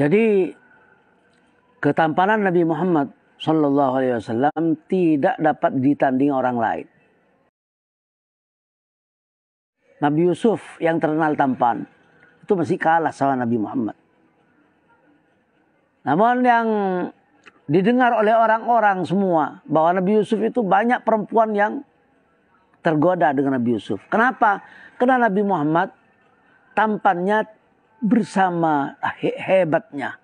Jadi ketampanan Nabi Muhammad Shallallahu Alaihi Wasallam tidak dapat ditanding orang lain. Nabi Yusuf yang terkenal tampan itu masih kalah sama Nabi Muhammad. Namun yang didengar oleh orang-orang semua bahwa Nabi Yusuf itu banyak perempuan yang tergoda dengan Nabi Yusuf. Kenapa? Karena Nabi Muhammad tampannya bersama he hebatnya.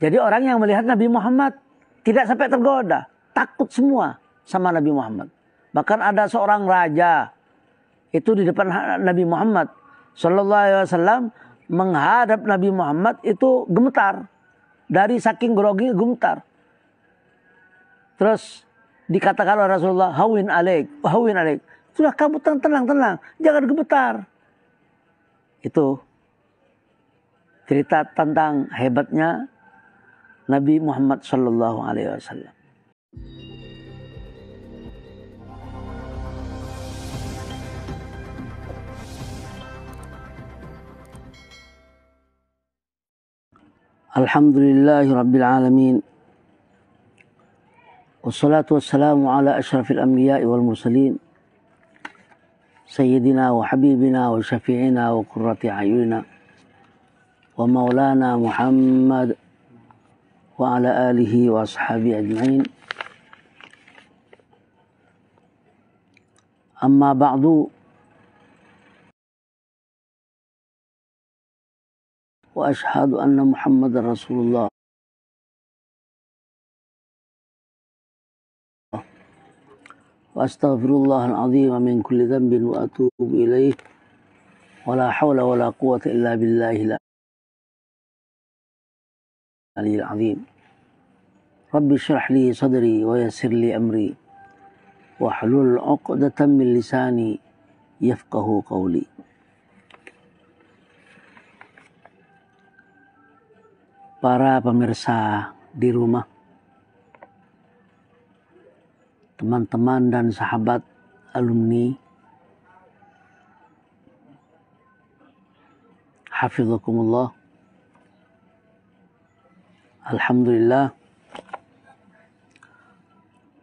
Jadi orang yang melihat Nabi Muhammad tidak sampai tergoda, takut semua sama Nabi Muhammad. Bahkan ada seorang raja itu di depan Nabi Muhammad sallallahu Alaihi Wasallam menghadap Nabi Muhammad itu gemetar dari saking grogi gemetar. Terus dikatakan oleh Rasulullah, hawin alaik, hawin alaik. Sudah kamu tenang, tenang. Jangan gemetar. Itu cerita tentang hebatnya Nabi Muhammad Sallallahu Alaihi Wasallam. Alhamdulillahi Alamin Wassalatu wassalamu ala ashrafil anbiya wal mursalin سيدنا وحبيبنا وشفيعنا وقرة عيوننا ومولانا محمد وعلى آله وأصحابه أجمعين أما بعض وأشهد أن محمد رسول الله وأستغفر الله العظيم من كل ذنب وأتوب إليه ولا حول ولا قوة إلا بالله العلي العظيم رب اشرح لي صدري ويسر لي أمري وحلل عقدة من لساني يفقه قولي Para pemirsa di rumah teman-teman dan sahabat alumni Hafizakumullah Alhamdulillah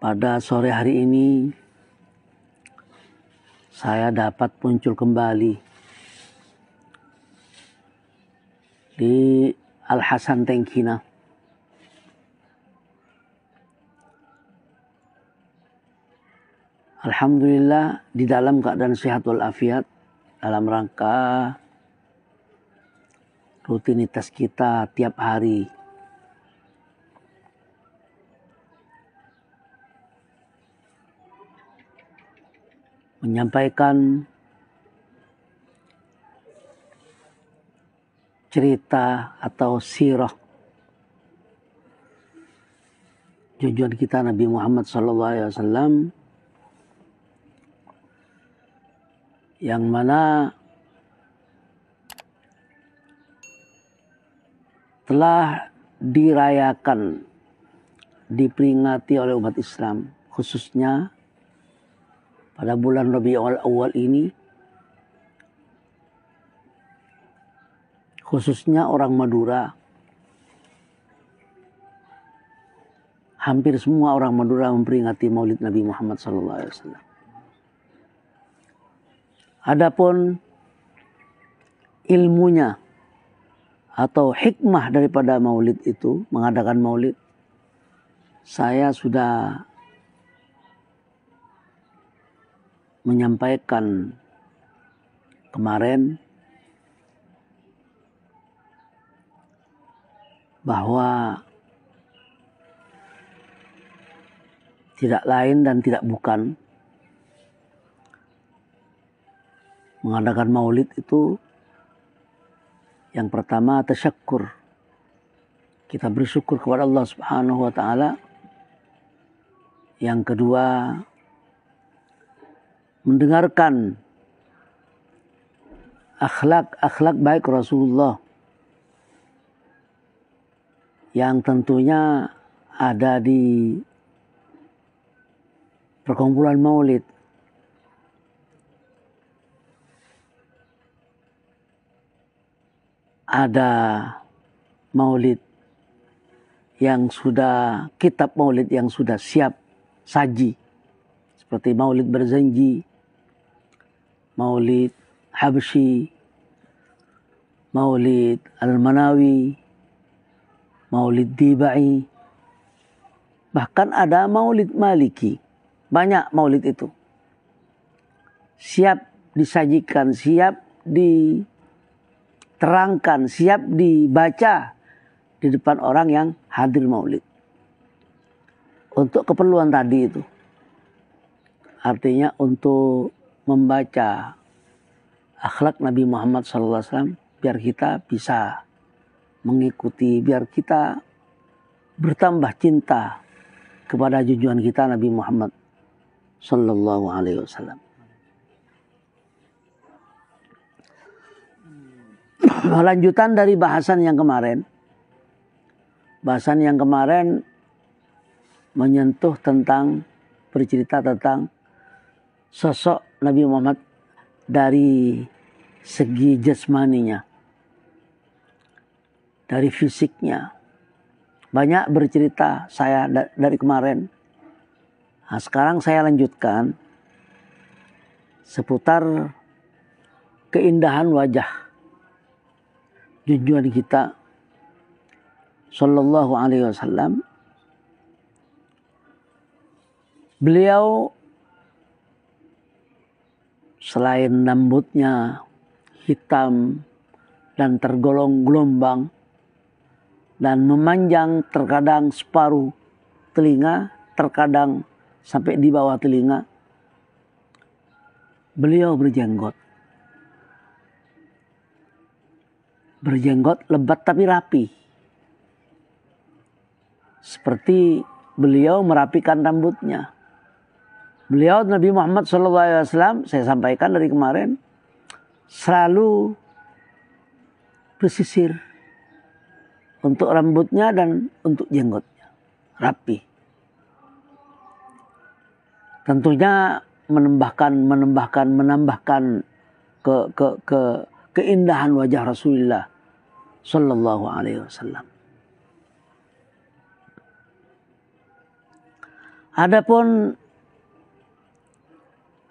pada sore hari ini saya dapat muncul kembali di Al Hasan Tengkinah Alhamdulillah di dalam keadaan sehat walafiat dalam rangka rutinitas kita tiap hari. Menyampaikan cerita atau sirah tujuan kita Nabi Muhammad SAW yang mana telah dirayakan, diperingati oleh umat Islam, khususnya pada bulan Rabiul Awal ini, khususnya orang Madura. Hampir semua orang Madura memperingati Maulid Nabi Muhammad SAW. Adapun ilmunya atau hikmah daripada maulid itu, mengadakan maulid, saya sudah menyampaikan kemarin bahwa tidak lain dan tidak bukan mengadakan maulid itu yang pertama tasyakur. Kita bersyukur kepada Allah Subhanahu wa taala. Yang kedua mendengarkan akhlak-akhlak baik Rasulullah yang tentunya ada di perkumpulan maulid ada maulid yang sudah kitab maulid yang sudah siap saji seperti maulid berjanji maulid habsyi maulid al-manawi maulid dibai bahkan ada maulid maliki banyak maulid itu siap disajikan siap di Terangkan siap dibaca di depan orang yang hadir maulid. Untuk keperluan tadi itu. Artinya untuk membaca akhlak Nabi Muhammad SAW biar kita bisa mengikuti, biar kita bertambah cinta kepada junjungan kita Nabi Muhammad Sallallahu Alaihi Wasallam. lanjutan dari bahasan yang kemarin. Bahasan yang kemarin menyentuh tentang bercerita tentang sosok Nabi Muhammad dari segi jasmaninya, dari fisiknya. Banyak bercerita saya dari kemarin. Nah, sekarang saya lanjutkan seputar keindahan wajah junjungan kita Shallallahu Alaihi Wasallam beliau selain rambutnya hitam dan tergolong gelombang dan memanjang terkadang separuh telinga terkadang sampai di bawah telinga beliau berjenggot berjenggot lebat tapi rapi. Seperti beliau merapikan rambutnya. Beliau Nabi Muhammad SAW, saya sampaikan dari kemarin, selalu bersisir untuk rambutnya dan untuk jenggotnya. Rapi. Tentunya menambahkan, menambahkan, menambahkan ke, ke, ke keindahan wajah Rasulullah Sallallahu Alaihi Wasallam. Adapun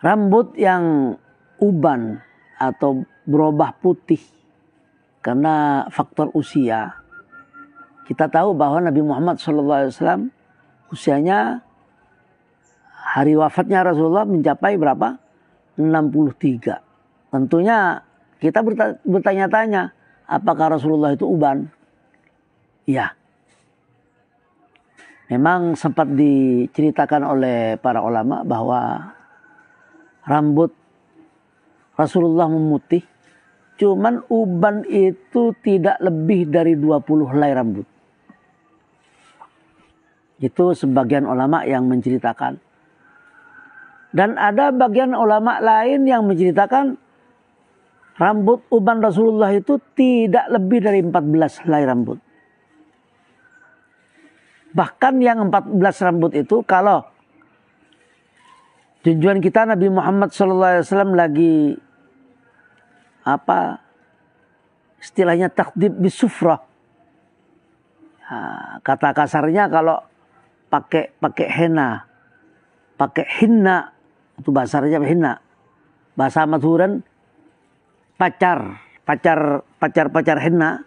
rambut yang uban atau berubah putih karena faktor usia. Kita tahu bahwa Nabi Muhammad alaihi wasallam usianya hari wafatnya Rasulullah mencapai berapa? 63. Tentunya kita bertanya-tanya, apakah Rasulullah itu uban? Ya. Memang sempat diceritakan oleh para ulama bahwa rambut Rasulullah memutih. Cuman uban itu tidak lebih dari 20 helai rambut. Itu sebagian ulama yang menceritakan. Dan ada bagian ulama lain yang menceritakan Rambut uban Rasulullah itu tidak lebih dari 14 helai rambut. Bahkan yang 14 rambut itu kalau tujuan kita Nabi Muhammad SAW lagi apa istilahnya takdib bisufrah. Ya, kata kasarnya kalau pakai pakai henna, pakai hinna itu bahasanya hinna. Bahasa madhuran pacar pacar pacar pacar henna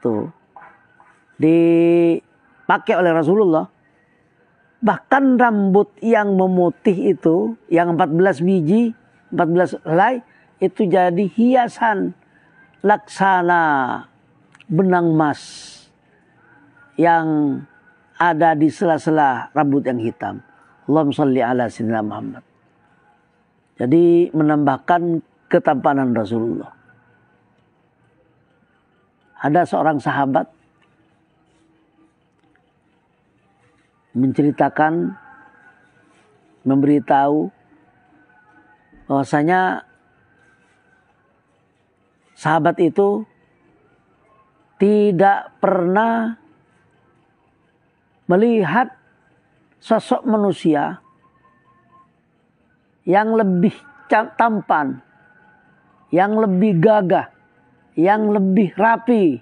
tuh dipakai oleh Rasulullah bahkan rambut yang memutih itu yang 14 biji 14 helai itu jadi hiasan laksana benang emas yang ada di sela-sela rambut yang hitam. Allahumma salli ala Muhammad. Jadi menambahkan ketampanan Rasulullah. Ada seorang sahabat menceritakan, memberitahu bahwasanya sahabat itu tidak pernah melihat sosok manusia yang lebih tampan yang lebih gagah, yang lebih rapi,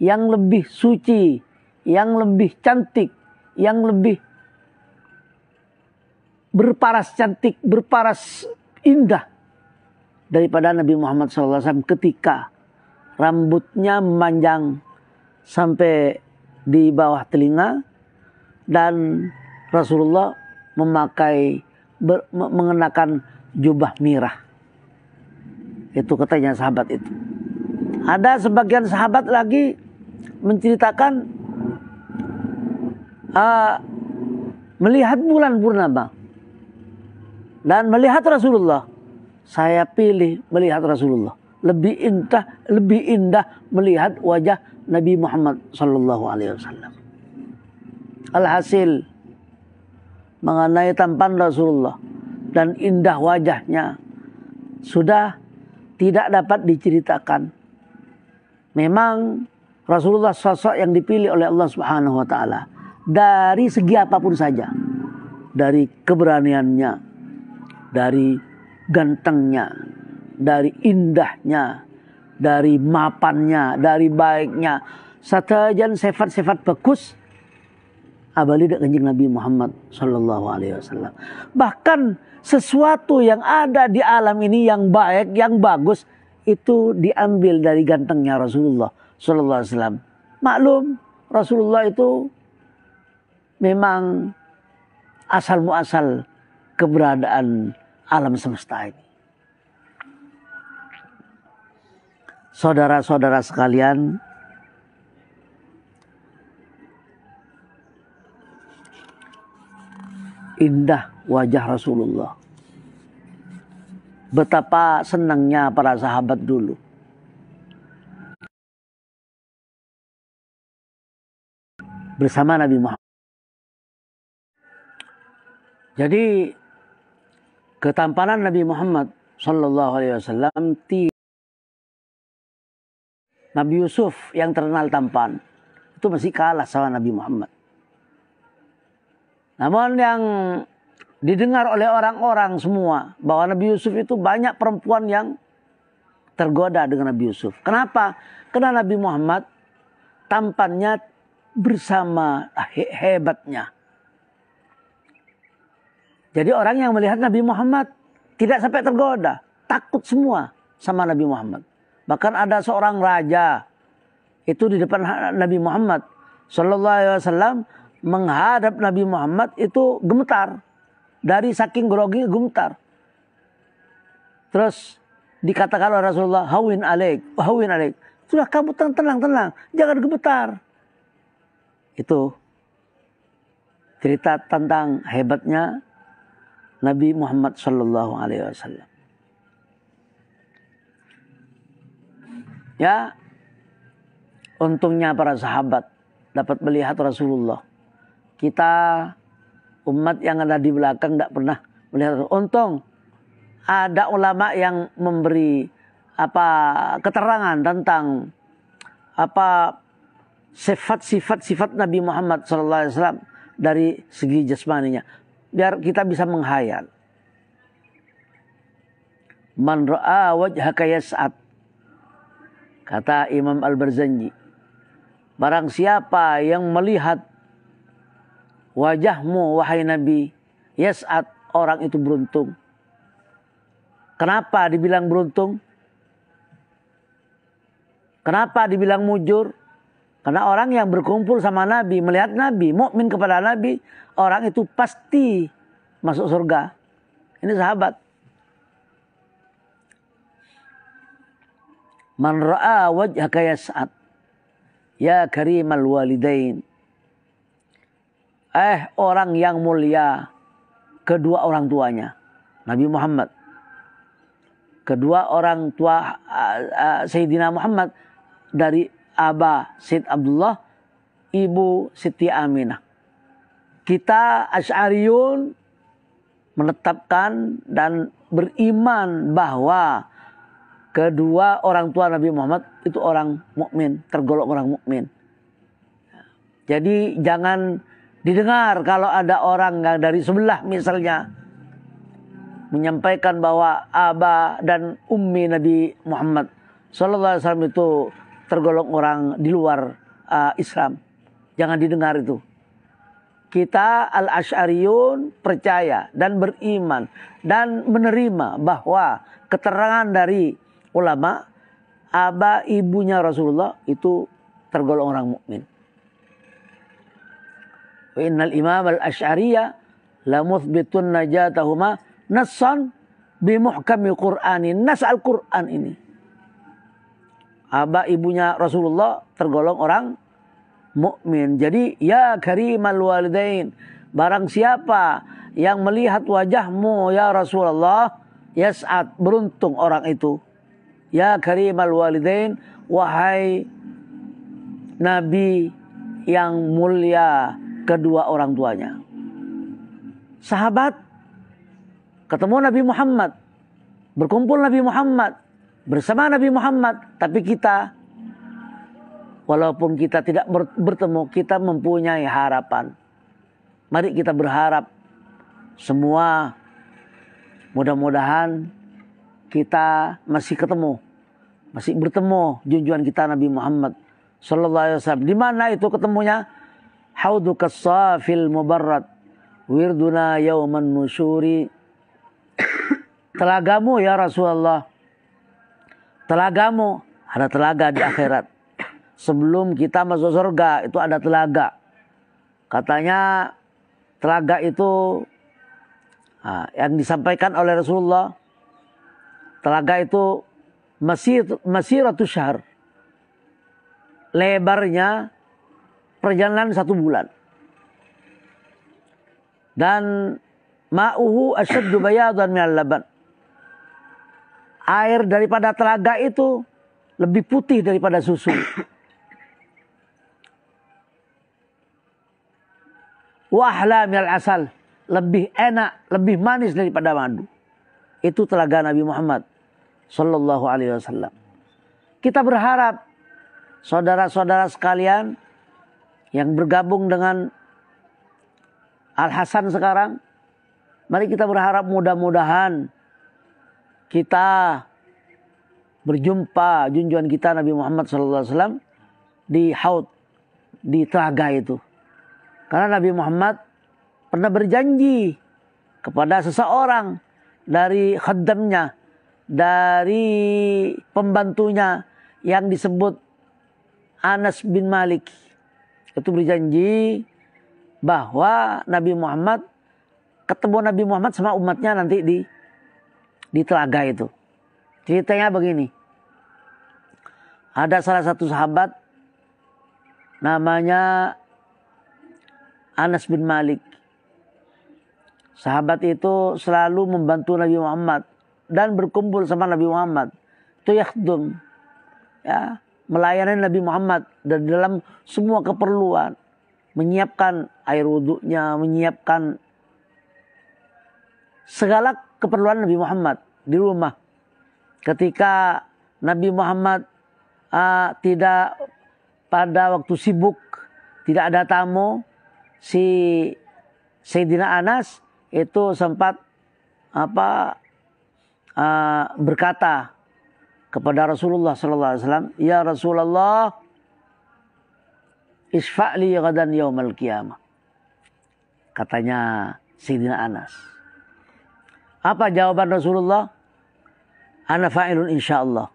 yang lebih suci, yang lebih cantik, yang lebih berparas cantik, berparas indah daripada Nabi Muhammad SAW ketika rambutnya memanjang sampai di bawah telinga dan Rasulullah memakai mengenakan jubah merah. Itu katanya sahabat itu. Ada sebagian sahabat lagi menceritakan uh, melihat bulan purnama dan melihat Rasulullah. Saya pilih melihat Rasulullah. Lebih indah, lebih indah melihat wajah Nabi Muhammad Sallallahu Alaihi Wasallam. Alhasil mengenai tampan Rasulullah dan indah wajahnya sudah tidak dapat diceritakan. Memang Rasulullah sosok yang dipilih oleh Allah Subhanahu wa taala dari segi apapun saja. Dari keberaniannya, dari gantengnya, dari indahnya, dari mapannya, dari baiknya. Satajan sifat-sifat bagus abadi dengan Nabi Muhammad Shallallahu Alaihi Wasallam. Bahkan sesuatu yang ada di alam ini yang baik, yang bagus itu diambil dari gantengnya Rasulullah Shallallahu Alaihi Wasallam. Maklum Rasulullah itu memang asal muasal keberadaan alam semesta ini. Saudara-saudara sekalian, indah wajah Rasulullah. Betapa senangnya para sahabat dulu. Bersama Nabi Muhammad. Jadi ketampanan Nabi Muhammad Shallallahu Alaihi Wasallam Nabi Yusuf yang terkenal tampan itu masih kalah sama Nabi Muhammad. Namun yang didengar oleh orang-orang semua bahwa Nabi Yusuf itu banyak perempuan yang tergoda dengan Nabi Yusuf. Kenapa? Karena Nabi Muhammad tampannya bersama he hebatnya. Jadi orang yang melihat Nabi Muhammad tidak sampai tergoda, takut semua sama Nabi Muhammad. Bahkan ada seorang raja itu di depan Nabi Muhammad Shallallahu Alaihi Wasallam menghadap Nabi Muhammad itu gemetar. Dari saking grogi gemetar. Terus dikatakan oleh Rasulullah, hawin alaik, hawin alaik. Sudah kamu tenang-tenang, jangan gemetar. Itu cerita tentang hebatnya Nabi Muhammad Shallallahu Alaihi Wasallam. Ya, untungnya para sahabat dapat melihat Rasulullah kita umat yang ada di belakang tidak pernah melihat. Untung ada ulama yang memberi apa keterangan tentang apa sifat-sifat sifat Nabi Muhammad SAW dari segi jasmaninya biar kita bisa menghayat man ra'a wajhaka yas'ad kata Imam Al-Barzanji barang siapa yang melihat Wajahmu wahai Nabi. ya saat orang itu beruntung. Kenapa dibilang beruntung? Kenapa dibilang mujur? Karena orang yang berkumpul sama Nabi, melihat Nabi, mukmin kepada Nabi, orang itu pasti masuk surga. Ini sahabat. Man ra'a wajhaka yas'ad. Ya karimal walidain eh orang yang mulia kedua orang tuanya Nabi Muhammad kedua orang tua uh, uh, Sayyidina Muhammad dari Aba Syed Abdullah Ibu Siti Aminah kita Asyariun menetapkan dan beriman bahwa kedua orang tua Nabi Muhammad itu orang mukmin, tergolong orang mukmin. Jadi jangan Didengar kalau ada orang yang dari sebelah misalnya menyampaikan bahwa Aba dan Ummi Nabi Muhammad Sallallahu Alaihi Wasallam itu tergolong orang di luar uh, Islam. Jangan didengar itu. Kita al ashariyun percaya dan beriman dan menerima bahwa keterangan dari ulama Aba ibunya Rasulullah itu tergolong orang mukmin. Wa innal imam al-asy'ariyah la muthbitun najatahuma nassan bimuhkami Qur'ani. Nas al-Qur'an ini. Aba ibunya Rasulullah tergolong orang mukmin. Jadi ya karimal walidain. Barang siapa yang melihat wajahmu ya Rasulullah. Yas'ad beruntung orang itu. Ya karimal walidain. Wahai Nabi yang mulia kedua orang tuanya. Sahabat ketemu Nabi Muhammad, berkumpul Nabi Muhammad, bersama Nabi Muhammad, tapi kita walaupun kita tidak bertemu, kita mempunyai harapan. Mari kita berharap semua mudah-mudahan kita masih ketemu, masih bertemu junjungan kita Nabi Muhammad Sallallahu Alaihi Wasallam. Di mana itu ketemunya? hauduka safil mubarrat, wirduna yauman nusyuri telagamu ya Rasulullah telagamu ada telaga di akhirat sebelum kita masuk surga itu ada telaga katanya telaga itu yang disampaikan oleh Rasulullah telaga itu masih masih ratus syahr lebarnya perjalanan satu bulan. Dan ma'uhu asyaddu bayadan minal laban. Air daripada telaga itu lebih putih daripada susu. Wahla minal asal. Lebih enak, lebih manis daripada madu. Itu telaga Nabi Muhammad Sallallahu Alaihi Wasallam. Kita berharap saudara-saudara sekalian yang bergabung dengan Al Hasan sekarang. Mari kita berharap mudah-mudahan kita berjumpa junjungan kita Nabi Muhammad SAW di haud di telaga itu. Karena Nabi Muhammad pernah berjanji kepada seseorang dari khadamnya, dari pembantunya yang disebut Anas bin Malik itu berjanji bahwa Nabi Muhammad ketemu Nabi Muhammad sama umatnya nanti di di telaga itu. Ceritanya begini. Ada salah satu sahabat namanya Anas bin Malik. Sahabat itu selalu membantu Nabi Muhammad dan berkumpul sama Nabi Muhammad. Itu yakhdum. Ya melayani Nabi Muhammad dan dalam semua keperluan menyiapkan air wudhunya, menyiapkan segala keperluan Nabi Muhammad di rumah. Ketika Nabi Muhammad uh, tidak pada waktu sibuk, tidak ada tamu, si Sayyidina Anas itu sempat apa uh, berkata kepada Rasulullah sallallahu alaihi wasallam, "Ya Rasulullah, isfa'li ghadan yaumal qiyamah." Katanya Sayyidina Anas. Apa jawaban Rasulullah? Ana fa'ilun insyaallah.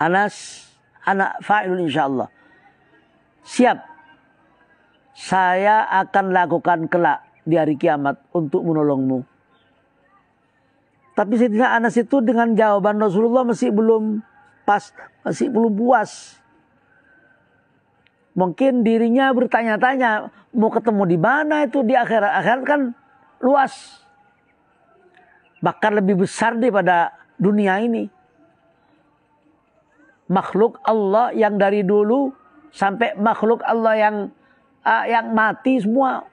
Anas, ana fa'ilun insyaallah. Siap. Saya akan lakukan kelak di hari kiamat untuk menolongmu. Tapi Sayyidina Anas itu dengan jawaban Rasulullah masih belum pas, masih belum puas. Mungkin dirinya bertanya-tanya, mau ketemu di mana itu di akhirat. Akhirat kan luas. Bahkan lebih besar daripada dunia ini. Makhluk Allah yang dari dulu sampai makhluk Allah yang ah, yang mati semua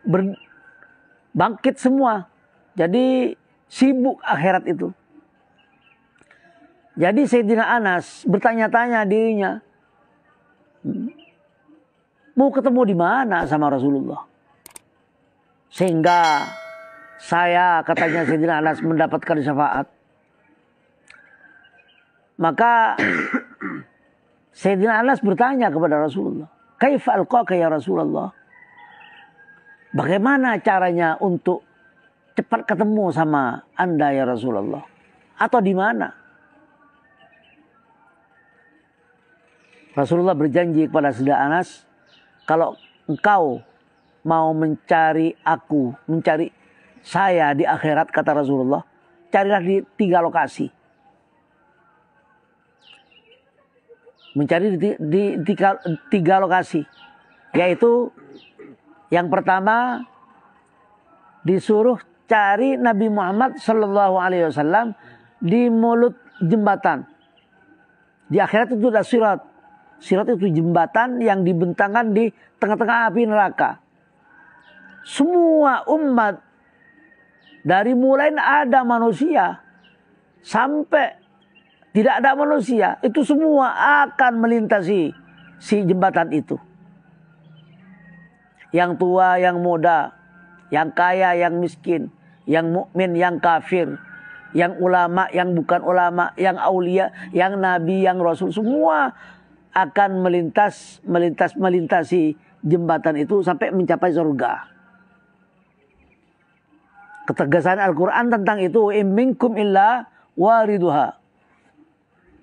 bangkit semua. Jadi Sibuk akhirat itu. Jadi Sayyidina Anas bertanya-tanya dirinya. Mau ketemu di mana sama Rasulullah? Sehingga saya katanya Sayyidina Anas mendapatkan syafaat. Maka Sayyidina Anas bertanya kepada Rasulullah. "Kaifa alqaka ya Rasulullah? Bagaimana caranya untuk cepat ketemu sama Anda ya Rasulullah? Atau di mana? Rasulullah berjanji kepada Sida Anas, kalau engkau mau mencari aku, mencari saya di akhirat kata Rasulullah, carilah di tiga lokasi. Mencari di, di tiga, tiga lokasi, yaitu yang pertama disuruh cari Nabi Muhammad Shallallahu Alaihi Wasallam di mulut jembatan. Di akhirat itu ada sirat. Sirat itu jembatan yang dibentangkan di tengah-tengah api neraka. Semua umat dari mulai ada manusia sampai tidak ada manusia itu semua akan melintasi si jembatan itu. Yang tua, yang muda, yang kaya, yang miskin, yang mukmin, yang kafir, yang ulama, yang bukan ulama, yang aulia, yang nabi, yang rasul, semua akan melintas, melintas, melintasi jembatan itu sampai mencapai surga. Ketegasan Al-Quran tentang itu, imminkum illa wariduha.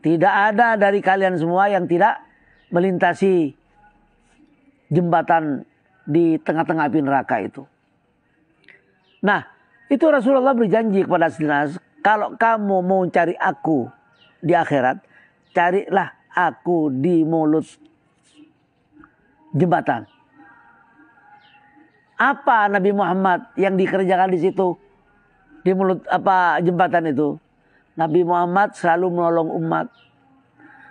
Tidak ada dari kalian semua yang tidak melintasi jembatan di tengah-tengah api neraka itu. Nah, itu Rasulullah berjanji kepada sinas kalau kamu mau cari aku di akhirat, carilah aku di mulut jembatan. Apa Nabi Muhammad yang dikerjakan di situ? Di mulut apa jembatan itu? Nabi Muhammad selalu menolong umat.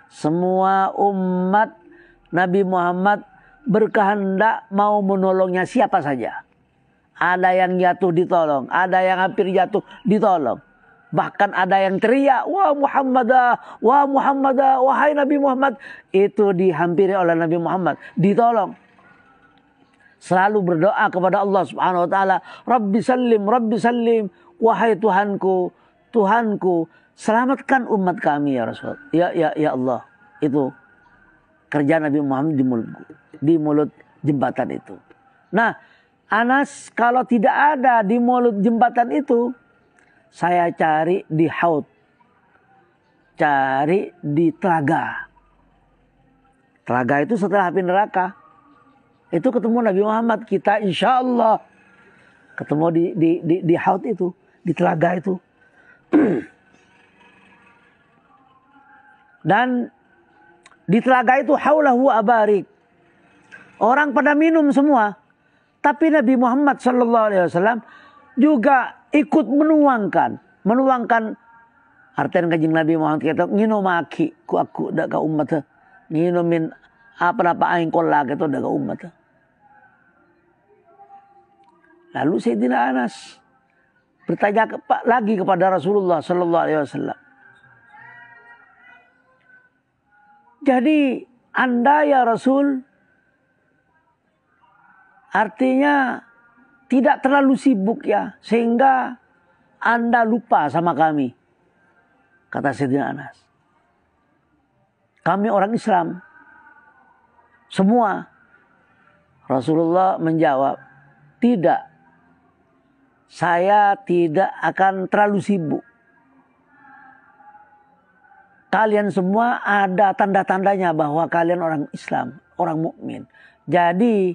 Semua umat Nabi Muhammad berkehendak mau menolongnya siapa saja. Ada yang jatuh ditolong, ada yang hampir jatuh ditolong. Bahkan ada yang teriak, wah Muhammadah, wah Muhammadah, wahai Nabi Muhammad. Itu dihampiri oleh Nabi Muhammad, ditolong. Selalu berdoa kepada Allah subhanahu wa ta'ala. Rabbi salim, Rabbi salim, wahai Tuhanku, Tuhanku, selamatkan umat kami ya Rasul. Ya, ya, ya Allah, itu kerja Nabi Muhammad di mulut, di mulut jembatan itu. Nah, Anas kalau tidak ada di mulut jembatan itu, saya cari di haut. Cari di telaga. Telaga itu setelah api neraka. Itu ketemu Nabi Muhammad. Kita insya Allah ketemu di, di, di, di haut itu. Di telaga itu. Dan di telaga itu haulahu abarik. Orang pada minum semua. Tapi Nabi Muhammad Shallallahu Alaihi Wasallam juga ikut menuangkan, menuangkan artian kajing Nabi Muhammad kita ngino maki ku aku dak umat ngino min apa apa aing kola gitu dak umat. Lalu Sayyidina Anas bertanya ke, lagi kepada Rasulullah Shallallahu Alaihi Wasallam. Jadi anda ya Rasul Artinya tidak terlalu sibuk ya sehingga Anda lupa sama kami. Kata Sayyidina Anas. Kami orang Islam. Semua. Rasulullah menjawab, "Tidak. Saya tidak akan terlalu sibuk. Kalian semua ada tanda-tandanya bahwa kalian orang Islam, orang mukmin. Jadi,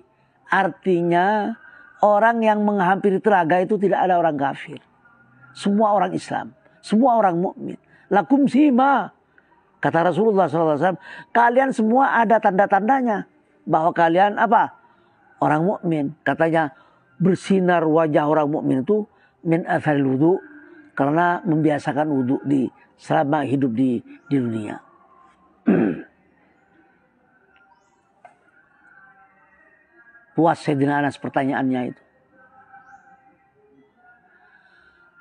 Artinya orang yang menghampiri telaga itu tidak ada orang kafir. Semua orang Islam, semua orang mukmin. Lakum sima. Kata Rasulullah SAW, kalian semua ada tanda-tandanya bahwa kalian apa? Orang mukmin. Katanya bersinar wajah orang mukmin itu min athal wudu karena membiasakan wudhu di selama hidup di di dunia. puas Sayyidina Anas pertanyaannya itu.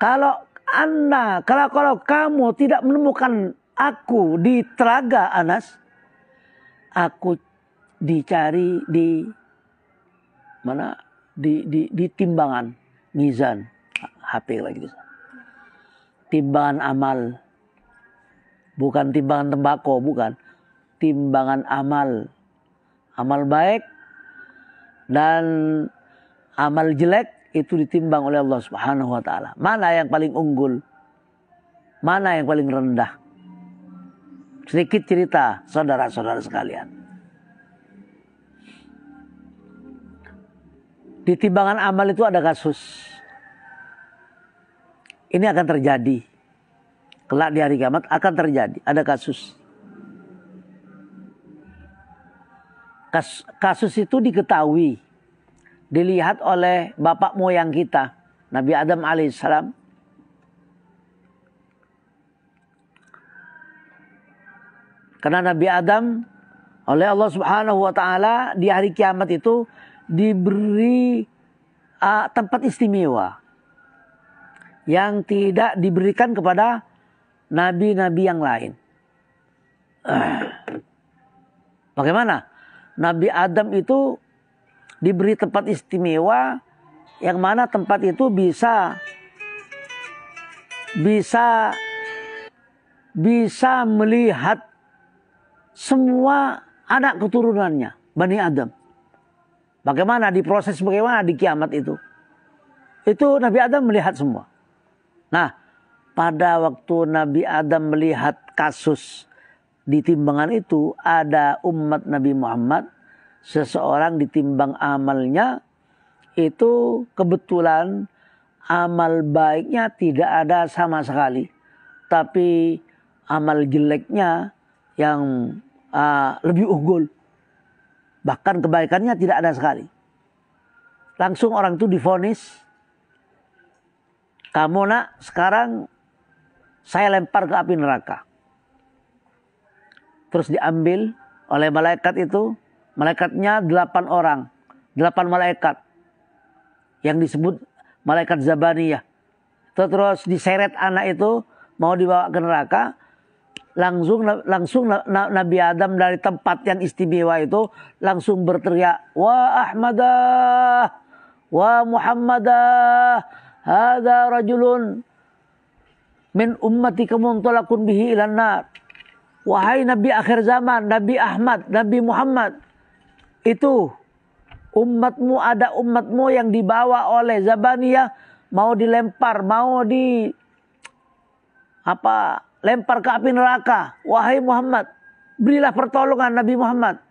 Kalau Anda, kalau kalau kamu tidak menemukan aku di telaga Anas, aku dicari di mana di di, di timbangan mizan HP lagi gitu. Timbangan amal bukan timbangan tembakau bukan timbangan amal amal baik dan amal jelek itu ditimbang oleh Allah Subhanahu wa taala. Mana yang paling unggul? Mana yang paling rendah? Sedikit cerita saudara-saudara sekalian. Di timbangan amal itu ada kasus. Ini akan terjadi. Kelak di hari kiamat akan terjadi, ada kasus. Kas, kasus itu diketahui, dilihat oleh bapak moyang kita, Nabi Adam alaihissalam. Karena Nabi Adam oleh Allah Subhanahu wa taala di hari kiamat itu diberi uh, tempat istimewa yang tidak diberikan kepada nabi-nabi yang lain. Uh. Bagaimana? Nabi Adam itu diberi tempat istimewa yang mana tempat itu bisa bisa bisa melihat semua anak keturunannya Bani Adam. Bagaimana diproses bagaimana di kiamat itu? Itu Nabi Adam melihat semua. Nah, pada waktu Nabi Adam melihat kasus di timbangan itu ada umat Nabi Muhammad seseorang ditimbang amalnya itu kebetulan amal baiknya tidak ada sama sekali tapi amal jeleknya yang uh, lebih unggul bahkan kebaikannya tidak ada sekali langsung orang itu difonis kamu nak sekarang saya lempar ke api neraka terus diambil oleh malaikat itu. Malaikatnya delapan orang. Delapan malaikat. Yang disebut malaikat Zabaniyah. Terus diseret anak itu mau dibawa ke neraka. Langsung langsung Nabi Adam dari tempat yang istimewa itu langsung berteriak, "Wa Ahmadah, wa Muhammadah, hada rajulun min ummati kamuntalakun bihi ilan nar." Wahai Nabi akhir zaman, Nabi Ahmad, Nabi Muhammad. Itu umatmu ada umatmu yang dibawa oleh Zabaniyah mau dilempar, mau di apa lempar ke api neraka. Wahai Muhammad, berilah pertolongan Nabi Muhammad.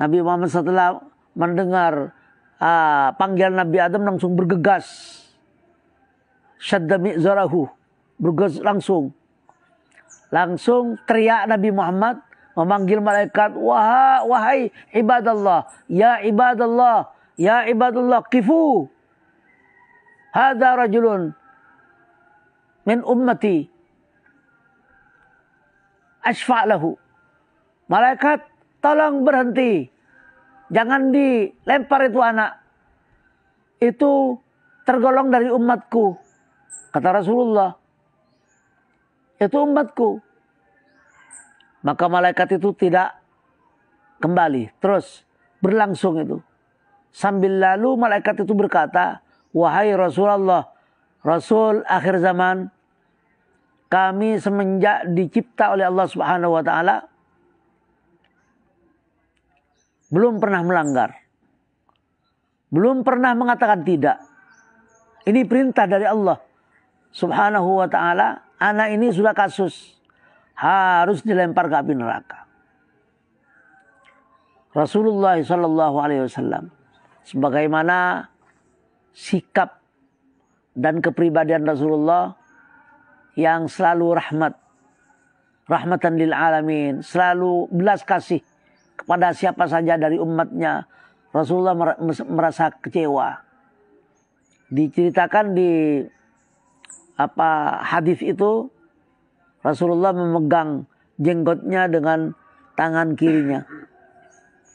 Nabi Muhammad setelah mendengar uh, panggilan Nabi Adam langsung bergegas. Syadda mi'zarahu. Bergegas langsung Langsung teriak Nabi Muhammad memanggil malaikat, "Wahai, wahai ibadallah, ya ibadallah, ya ibadallah, kifu." Hada rajulun min ummati asfa' lahu. Malaikat, tolong berhenti. Jangan dilempar itu anak. Itu tergolong dari umatku. Kata Rasulullah, itu umatku. Maka malaikat itu tidak kembali. Terus berlangsung itu. Sambil lalu malaikat itu berkata, Wahai Rasulullah, Rasul akhir zaman, kami semenjak dicipta oleh Allah Subhanahu wa taala belum pernah melanggar. Belum pernah mengatakan tidak. Ini perintah dari Allah Subhanahu wa taala anak ini sudah kasus harus dilempar ke api neraka. Rasulullah Shallallahu Alaihi Wasallam sebagaimana sikap dan kepribadian Rasulullah yang selalu rahmat, rahmatan lil alamin, selalu belas kasih kepada siapa saja dari umatnya. Rasulullah merasa kecewa. Diceritakan di apa hadis itu Rasulullah memegang jenggotnya dengan tangan kirinya.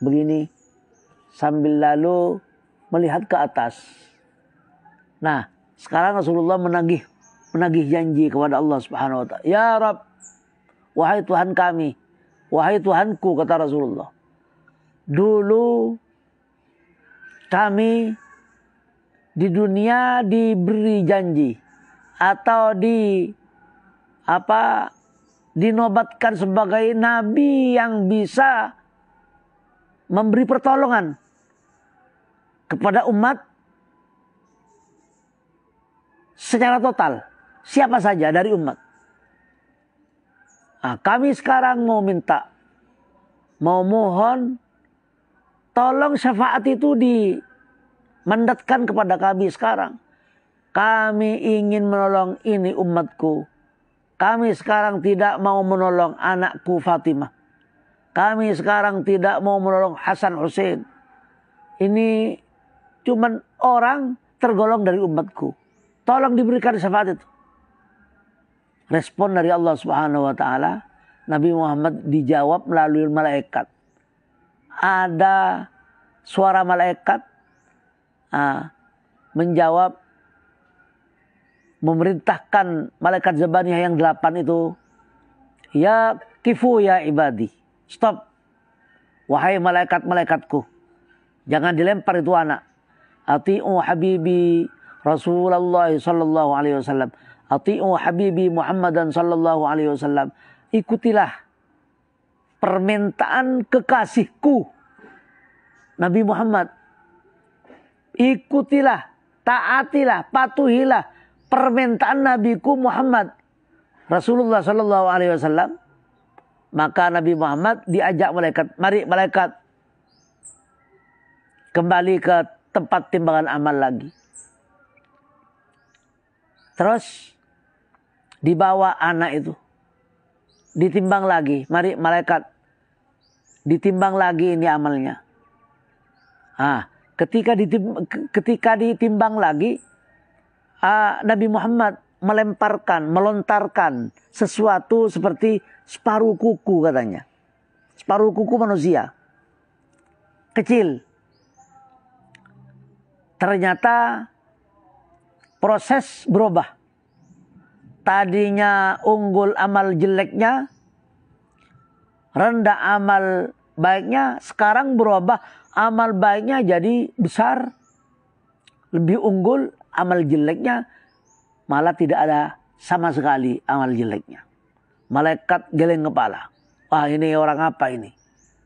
Begini sambil lalu melihat ke atas. Nah, sekarang Rasulullah menagih menagih janji kepada Allah Subhanahu wa taala. Ya Rabb, wahai Tuhan kami, wahai Tuhanku kata Rasulullah. Dulu kami di dunia diberi janji atau di apa dinobatkan sebagai nabi yang bisa memberi pertolongan kepada umat secara total. Siapa saja dari umat. Nah, kami sekarang mau minta, mau mohon, tolong syafaat itu dimandatkan kepada kami sekarang. Kami ingin menolong ini umatku. Kami sekarang tidak mau menolong anakku Fatimah. Kami sekarang tidak mau menolong Hasan Hussein. Ini cuman orang tergolong dari umatku. Tolong diberikan syafaat itu. Respon dari Allah Subhanahu wa taala, Nabi Muhammad dijawab melalui malaikat. Ada suara malaikat ah, menjawab memerintahkan malaikat Zabaniyah yang delapan itu, ya kifu ya ibadi, stop, wahai malaikat-malaikatku, jangan dilempar itu anak. Ati'u habibi Rasulullah sallallahu alaihi wasallam. Ati'u habibi Muhammadan sallallahu alaihi wasallam. Ikutilah permintaan kekasihku Nabi Muhammad. Ikutilah, taatilah, patuhilah permintaan nabiku Muhammad Rasulullah Shallallahu Alaihi Wasallam maka Nabi Muhammad diajak malaikat mari malaikat kembali ke tempat timbangan amal lagi terus dibawa anak itu ditimbang lagi mari malaikat ditimbang lagi ini amalnya ah ketika ditimbang, ketika ditimbang lagi uh, Nabi Muhammad melemparkan, melontarkan sesuatu seperti separuh kuku katanya. Separuh kuku manusia. Kecil. Ternyata proses berubah. Tadinya unggul amal jeleknya, rendah amal baiknya, sekarang berubah amal baiknya jadi besar, lebih unggul, amal jeleknya malah tidak ada sama sekali amal jeleknya. Malaikat geleng kepala. Wah ini orang apa ini?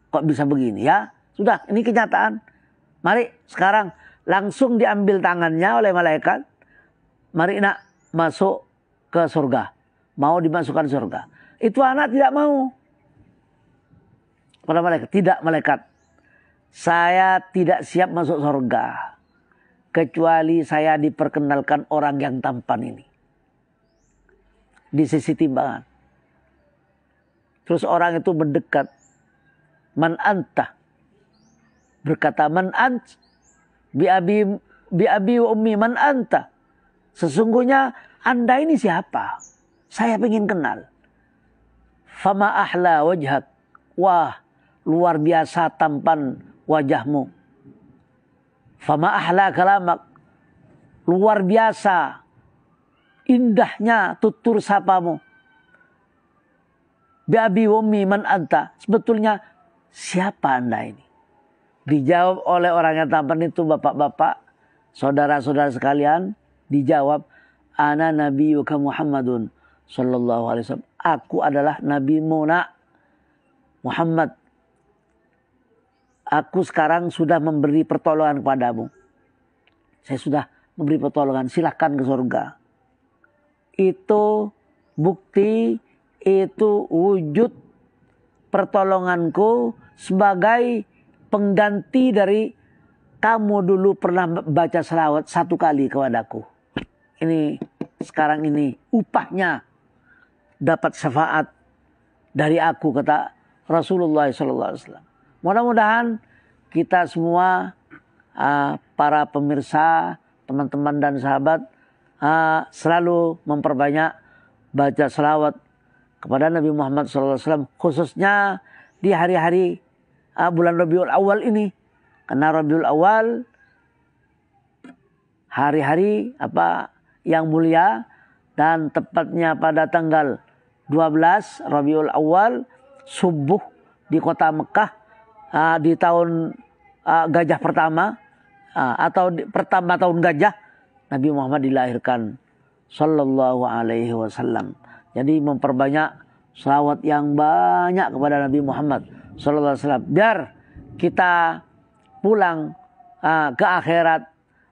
Kok bisa begini ya? Sudah ini kenyataan. Mari sekarang langsung diambil tangannya oleh malaikat. Mari nak masuk ke surga. Mau dimasukkan surga. Itu anak tidak mau. Pada malaikat. Tidak malaikat. Saya tidak siap masuk surga kecuali saya diperkenalkan orang yang tampan ini. Di sisi timbangan. Terus orang itu mendekat. Man anta. Berkata man anta. Bi abi, bi abi wa ummi man anta. Sesungguhnya anda ini siapa? Saya ingin kenal. Fama ahla wajhak. Wah luar biasa tampan wajahmu. Fama ahla kalamak. Luar biasa. Indahnya tutur sapamu. Babi wumi man anta. Sebetulnya siapa anda ini? Dijawab oleh orang yang tampan itu bapak-bapak. Saudara-saudara sekalian. Dijawab. Ana yuka Muhammadun. Sallallahu alaihi wasallam. Aku adalah Nabi Muna Muhammad aku sekarang sudah memberi pertolongan kepadaMu. Saya sudah memberi pertolongan, silahkan ke surga. Itu bukti, itu wujud pertolonganku sebagai pengganti dari kamu dulu pernah baca selawat satu kali kepadaku. Ini sekarang ini upahnya dapat syafaat dari aku kata Rasulullah SAW. Mudah-mudahan kita semua uh, para pemirsa, teman-teman dan sahabat uh, selalu memperbanyak baca selawat kepada Nabi Muhammad SAW khususnya di hari-hari uh, bulan Rabiul Awal ini karena Rabiul Awal hari-hari apa yang mulia dan tepatnya pada tanggal 12 Rabiul Awal subuh di kota Mekah uh, di tahun uh, gajah pertama uh, atau di, pertama tahun gajah Nabi Muhammad dilahirkan sallallahu alaihi wasallam. Jadi memperbanyak selawat yang banyak kepada Nabi Muhammad sallallahu alaihi wasallam biar kita pulang uh, ke akhirat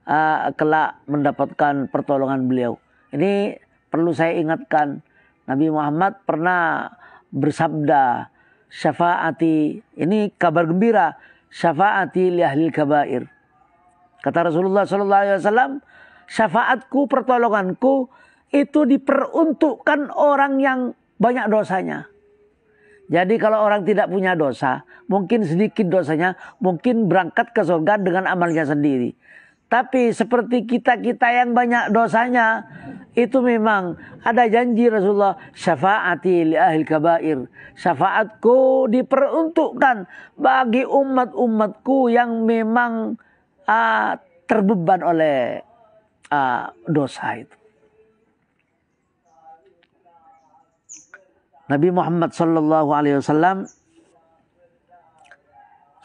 uh, kelak mendapatkan pertolongan beliau. Ini perlu saya ingatkan Nabi Muhammad pernah bersabda syafaati. Ini kabar gembira. Syafaati li ahli kabair. Kata Rasulullah Sallallahu Alaihi Wasallam, syafaatku, pertolonganku itu diperuntukkan orang yang banyak dosanya. Jadi kalau orang tidak punya dosa, mungkin sedikit dosanya, mungkin berangkat ke surga dengan amalnya sendiri. Tapi seperti kita-kita yang banyak dosanya, itu memang ada janji Rasulullah syafaati li ahil kabair. Syafaatku diperuntukkan bagi umat-umatku yang memang uh, terbeban oleh uh, dosa itu. Nabi Muhammad Sallallahu Alaihi Wasallam.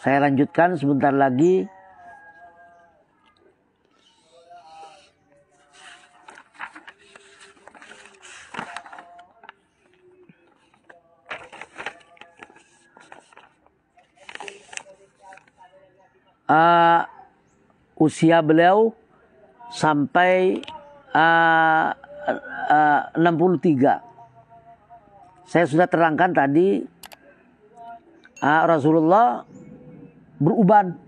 Saya lanjutkan sebentar lagi uh, usia beliau sampai uh, uh, 63. Saya sudah terangkan tadi uh, Rasulullah beruban,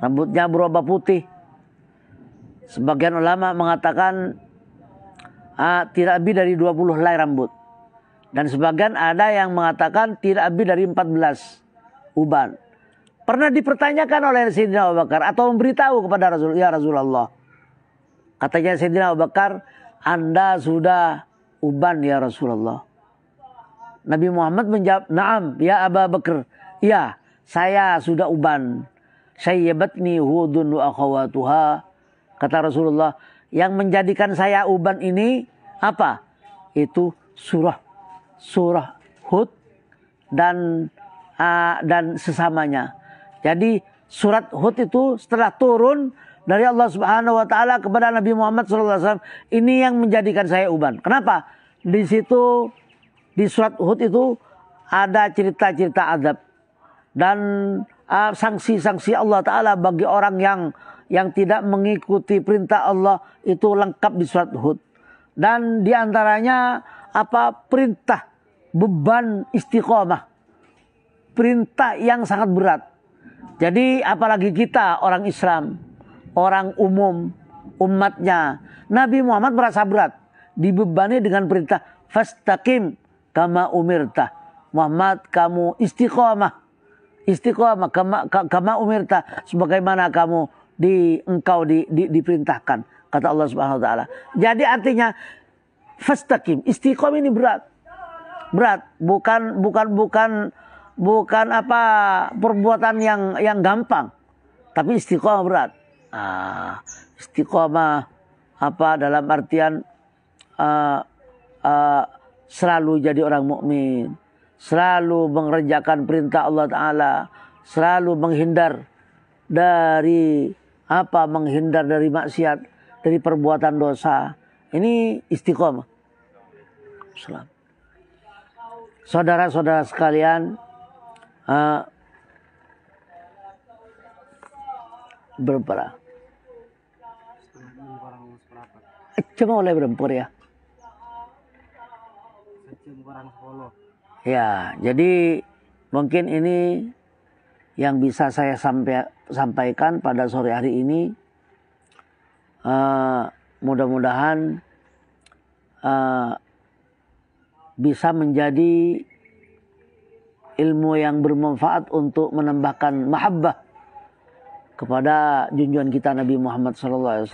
rambutnya berubah putih. Sebagian ulama mengatakan uh, tidak lebih dari 20 helai rambut. Dan sebagian ada yang mengatakan tidak lebih dari 14 uban. Pernah dipertanyakan oleh Sayyidina Abu Bakar atau memberitahu kepada Rasul, ya Rasulullah. Katanya Sayyidina Abu Bakar, Anda sudah uban ya Rasulullah. Nabi Muhammad menjawab, Naam ya Abu Bakar. Ya, saya sudah uban. sayyabatni hudun wa akhawatuha. Kata Rasulullah, yang menjadikan saya uban ini apa? Itu surah. Surah Hud dan uh, dan sesamanya. Jadi surat Hud itu setelah turun dari Allah Subhanahu wa taala kepada Nabi Muhammad SAW ini yang menjadikan saya uban. Kenapa? Di situ di surat Hud itu ada cerita-cerita adab dan ah, sanksi-sanksi uh, Allah taala bagi orang yang yang tidak mengikuti perintah Allah itu lengkap di surat Hud. Dan di antaranya apa perintah beban istiqomah. Perintah yang sangat berat jadi apalagi kita orang Islam, orang umum, umatnya. Nabi Muhammad merasa berat, dibebani dengan perintah fastaqim kama umirta. Muhammad kamu istiqomah. Istiqomah kama, kama umirta sebagaimana kamu di engkau di, di, diperintahkan kata Allah Subhanahu wa taala. Jadi artinya fastaqim, istiqomah ini berat. Berat, bukan bukan bukan bukan apa perbuatan yang yang gampang tapi istiqomah berat ah, istiqomah apa dalam artian uh, uh, selalu jadi orang mukmin selalu mengerjakan perintah Allah Taala selalu menghindar dari apa menghindar dari maksiat dari perbuatan dosa ini istiqomah Salam. Saudara-saudara sekalian, uh, berapa? Cuma oleh berempur ya. Ya, jadi mungkin ini yang bisa saya sampai, sampaikan pada sore hari ini. Uh, Mudah-mudahan uh, bisa menjadi ilmu yang bermanfaat untuk menambahkan mahabbah kepada junjungan kita Nabi Muhammad SAW.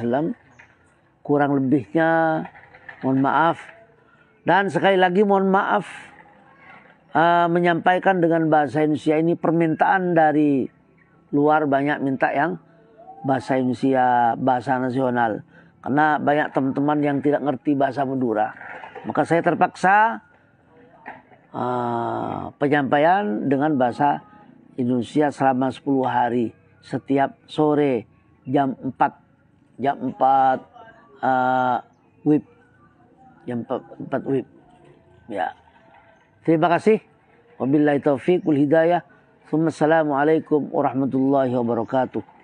Kurang lebihnya mohon maaf. Dan sekali lagi mohon maaf uh, menyampaikan dengan bahasa Indonesia ini permintaan dari luar banyak minta yang bahasa Indonesia, bahasa nasional. Karena banyak teman-teman yang tidak ngerti bahasa Madura. Maka saya terpaksa uh, penyampaian dengan bahasa Indonesia selama 10 hari setiap sore jam 4 jam 4 uh, ah, WIB jam 4, 4 WIB ya terima kasih wabillahi taufiq wal hidayah Assalamualaikum warahmatullahi wabarakatuh